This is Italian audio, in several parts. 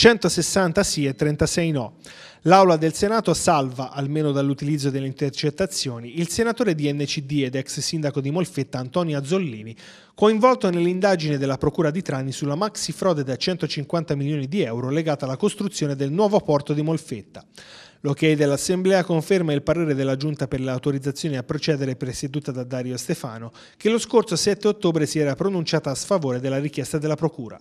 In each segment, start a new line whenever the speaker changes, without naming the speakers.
160 sì e 36 no. L'Aula del Senato salva, almeno dall'utilizzo delle intercettazioni, il senatore di NCD ed ex sindaco di Molfetta Antonio Azzollini, coinvolto nell'indagine della Procura di Trani sulla maxi frode da 150 milioni di euro legata alla costruzione del nuovo porto di Molfetta. L'ok chiede l'Assemblea conferma il parere della Giunta per le autorizzazioni a procedere presieduta da Dario Stefano, che lo scorso 7 ottobre si era pronunciata a sfavore della richiesta della Procura.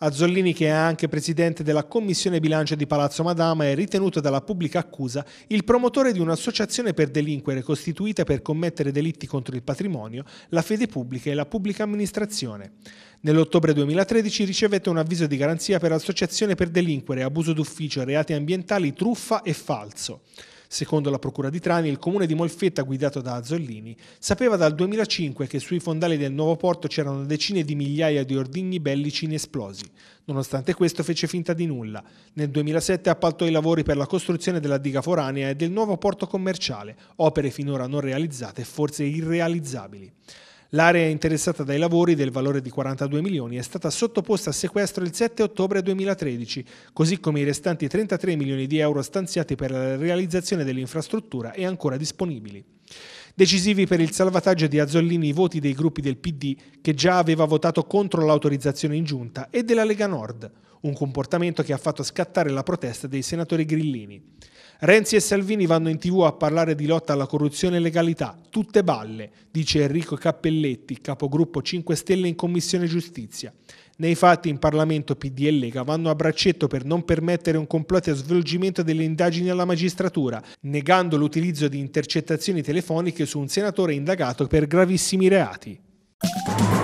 Azzollini, che è anche presidente della Commissione Bilancio di Palazzo Madama, è ritenuto dalla pubblica accusa il promotore di un'associazione per delinquere costituita per commettere delitti contro il patrimonio, la fede pubblica e la pubblica amministrazione. Nell'ottobre 2013 ricevette un avviso di garanzia per associazione per delinquere, abuso d'ufficio, reati ambientali, truffa e falso. Secondo la Procura di Trani, il comune di Molfetta, guidato da Azzollini, sapeva dal 2005 che sui fondali del nuovo porto c'erano decine di migliaia di ordigni bellici inesplosi. Nonostante questo fece finta di nulla. Nel 2007 appaltò i lavori per la costruzione della diga foranea e del nuovo porto commerciale, opere finora non realizzate e forse irrealizzabili. L'area interessata dai lavori del valore di 42 milioni è stata sottoposta a sequestro il 7 ottobre 2013, così come i restanti 33 milioni di euro stanziati per la realizzazione dell'infrastruttura e ancora disponibili. Decisivi per il salvataggio di Azzollini i voti dei gruppi del PD che già aveva votato contro l'autorizzazione in giunta e della Lega Nord, un comportamento che ha fatto scattare la protesta dei senatori grillini. Renzi e Salvini vanno in tv a parlare di lotta alla corruzione e legalità, tutte balle, dice Enrico Cappelletti, capogruppo 5 Stelle in Commissione Giustizia. Nei fatti in Parlamento PD e Lega vanno a braccetto per non permettere un complotto a svolgimento delle indagini alla magistratura, negando l'utilizzo di intercettazioni telefoniche su un senatore indagato per gravissimi reati.